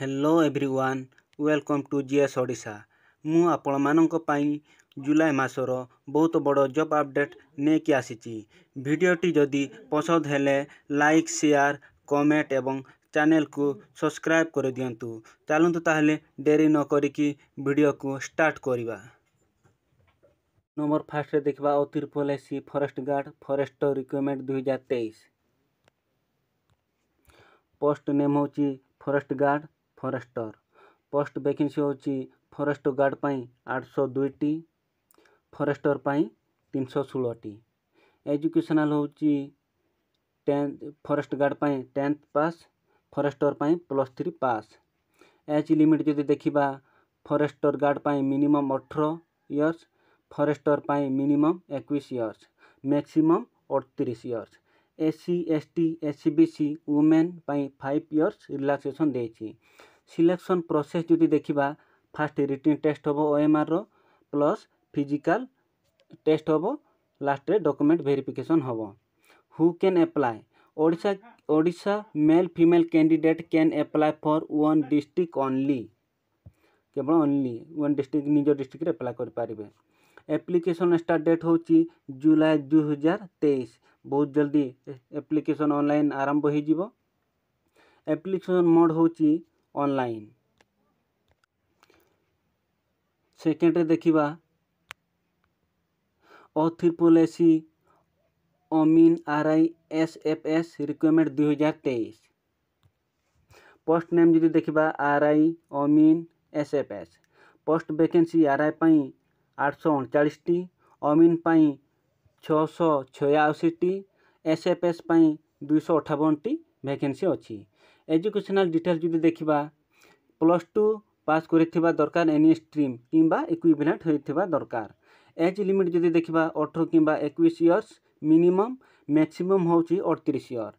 hello everyone welcome to GS Odisha ମୁଁ ଆପଣମାନଙ୍କ ପାଇଁ ଜୁଲାଇ ମାସର ବହୁତ ବଡ଼ ଜବ୍ ଅପଡ଼େଟ୍ ନେଇକି ଆସିଛି ଭିଡ଼ିଓଟି ଯଦି ପସନ୍ଦ ହେଲେ ଲାଇକ୍ ସେୟାର୍ କମେଣ୍ଟ ଏବଂ ଚ୍ୟାନେଲ୍କୁ ସବସ୍କ୍ରାଇବ୍ କରିଦିଅନ୍ତୁ ଚାଲନ୍ତୁ ତାହେଲେ ଡେରି ନ କରିକି ଭିଡ଼ିଓକୁ ଷ୍ଟାର୍ଟ କରିବା ନମ୍ବର ଫାର୍ଷ୍ଟରେ ଦେଖିବା ଅତିରପଲ SC forest guard forest recruitment ଦୁଇହଜାର ତେଇଶ ପୋଷ୍ଟ ନେମ୍ ହେଉଛି forest guard forester post vacancy ହେଉଛି ଫରେଷ୍ଟ ଗାର୍ଡ଼ ପାଇଁ ଆଠଶହ ଦୁଇଟି ଫରେଷ୍ଟର୍ ପାଇଁ ତିନିଶହ ଷୋହଳଟି ଏଜୁକେସନାଲ୍ ହେଉଛି ଟେନ୍ଥ ଫରେଷ୍ଟ ଗାର୍ଡ଼ ପାଇଁ ଟେନ୍ଥ ପାସ୍ ଫରେଷ୍ଟର୍ ପାଇଁ plus three pass age limit ଯଦି ଦେଖିବା ଫରେଷ୍ଟର୍ ଗାର୍ଡ଼ ପାଇଁ ମିନିମମ୍ ଅଠର ଇୟର୍ସ ଫରେଷ୍ଟର୍ ପାଇଁ ମିନିମମ୍ ଏକୋଇଶ ଇୟର୍ସ ମ୍ୟାକ୍ସିମମ୍ ଅଠତିରିଶ years S C S T S C B C women ପାଇଁ ଫାଇଭ୍ ଇୟର୍ସ ରିଲାକ୍ସେସନ୍ ଦେଇଛି ସିଲେକ୍ସନ୍ ପ୍ରୋସେସ୍ ଯଦି ଦେଖିବା ଫାଷ୍ଟ ରିଟିନ୍ ଟେଷ୍ଟ ହେବ ଓଏମ୍ଆର୍ର ପ୍ଲସ୍ ଫିଜିକାଲ୍ ଟେଷ୍ଟ ହେବ ଲାଷ୍ଟରେ ଡକ୍ୟୁମେଣ୍ଟ ଭେରିଫିକେସନ୍ ହେବ who can apply Odisha Odisha male female candidate can apply for one district only କେବଳ only one district ନିଜ ଡିଷ୍ଟ୍ରିକ୍ଟରେ ଆପ୍ଲାଏ କରିପାରିବେ ଆପ୍ଲିକେସନ୍ ଷ୍ଟାର୍ଟ ଡେଟ୍ ହେଉଛି ଜୁଲାଇ ଦୁଇହଜାର ତେଇଶ ବହୁତ ଜଲ୍ଦି ଆପ୍ଲିକେସନ୍ ଅନଲାଇନ୍ ଆରମ୍ଭ ହୋଇଯିବ ଆପ୍ଲିକେସନ୍ ମୋଡ଼୍ ହେଉଛି ଅନଲାଇନ୍ ସେକେଣ୍ଡରେ ଦେଖିବା O triple S C amin R I S F S requirement ଦୁଇହଜାର ତେଇଶ ପୋଷ୍ଟ ନେମ୍ ଯଦି ଦେଖିବା R I amin S F S post vacancy R I ପାଇଁ ଆଠଶହ ଅଣଚାଳିଶଟି ଅମିନ୍ ପାଇଁ ଛଅଶହ ଛୟାଅଶୀଟି ଏସ୍ ଏଫ୍ ଏସ୍ ପାଇଁ ଦୁଇଶହ ଅଠାବନଟି ଭେକେନ୍ସି ଅଛି ଏଜୁକେସନାଲ୍ ଡିଟେଲ୍ସ ଯଦି ଦେଖିବା ପ୍ଲସ୍ ଟୁ ପାସ୍ କରିଥିବା ଦରକାର ଏନି ଷ୍ଟ୍ରିମ୍ କିମ୍ବା ଇକ୍ୱିଭିଲାଣ୍ଟ ହୋଇଥିବା ଦରକାର ଏଜ୍ ଲିମିଟ୍ ଯଦି ଦେଖିବା ଅଠର କିମ୍ବା ଏକୋଇଶ ଇୟର୍ସ ମିନିମମ୍ ମ୍ୟାକ୍ସିମମ୍ ହେଉଛି ଅଠତିରିଶ year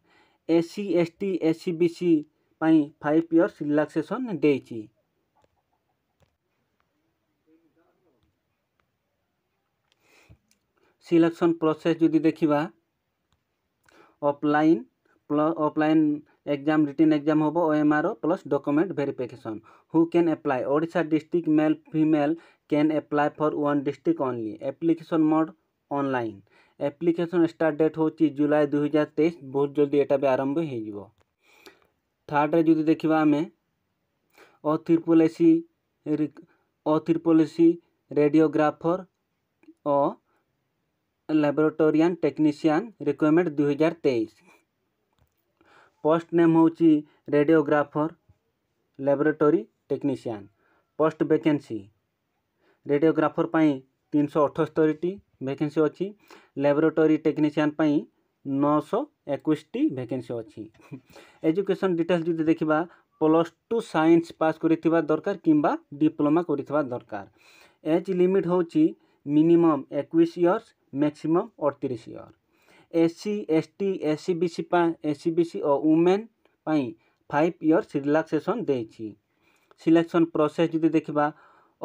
S C S T S C B C ପାଇଁ ଫାଇଭ୍ ଇୟର୍ସ ରିଲାକ୍ସେସନ୍ ଦେଇଛି ସିଲେକ୍ସନ୍ ପ୍ରୋସେସ୍ ଯଦି ଦେଖିବା offline offline exam written exam hobo omro plus document verification who can apply odisha district male female can apply for one district only application mode online application start date होची जुलाई 2023 बहुत जल्दी एटा भी आरंभ हो third रे जदि देखिबा हमें O triple SC O triple SC radiographer ओ laboratorian technician requirement 2023 post name हूँ radiographer laboratory technician post vacancy radiographer पर तीन सौ अठस्तरी भैके अच्छी लैबोरेटरी टेक्नीशियन नौश एक भैके अच्छी एजुकेशन डिटेल्स जो देखा प्लस टू सैंस पास कर दरकार कि डिप्लोमा कर दरकार एज लिमिट हूँ मिनिमम इयर्स मैक्सीम अड़तीस year S C S T S C B C S C B C ଓ ୱମେନ୍ ପାଇଁ ଫାଇଭ୍ ଇୟର୍ସ ରିଲାକ୍ସେସନ୍ ଦେଇଛି ସିଲେକ୍ସନ୍ ପ୍ରୋସେସ୍ ଯଦି ଦେଖିବା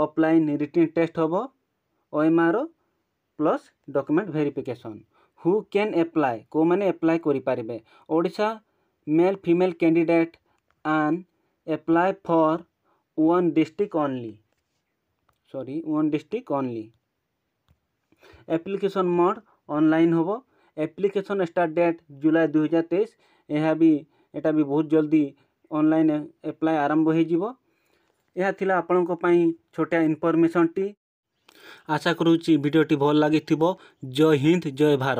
ଅଫ୍ଲାଇନ୍ ରିଟିନ୍ ଟେଷ୍ଟ ହେବ O M R plus document verification who can apply କେଉଁମାନେ apply କରିପାରିବେ Odisha male female candidate and apply for one district only sorry one district only application mode online ହେବ application start date ଜୁଲାଇ ଦୁଇହଜାର ତେଇଶ ଏହା ବି ଏଇଟା ବି ବହୁତ ଜଲ୍ଦି ଅନଲାଇନ୍ ଆପ୍ଲାଏ ଆରମ୍ଭ ହୋଇଯିବ ଏହା ଥିଲା ଆପଣଙ୍କ ପାଇଁ ଛୋଟିଆ ଇନଫର୍ମେସନ୍ଟି ଆଶା କରୁଛି ଭିଡ଼ିଓଟି ଭଲ ଲାଗିଥିବ ଜୟ ହିନ୍ଦ ଜୟ ଭାରତ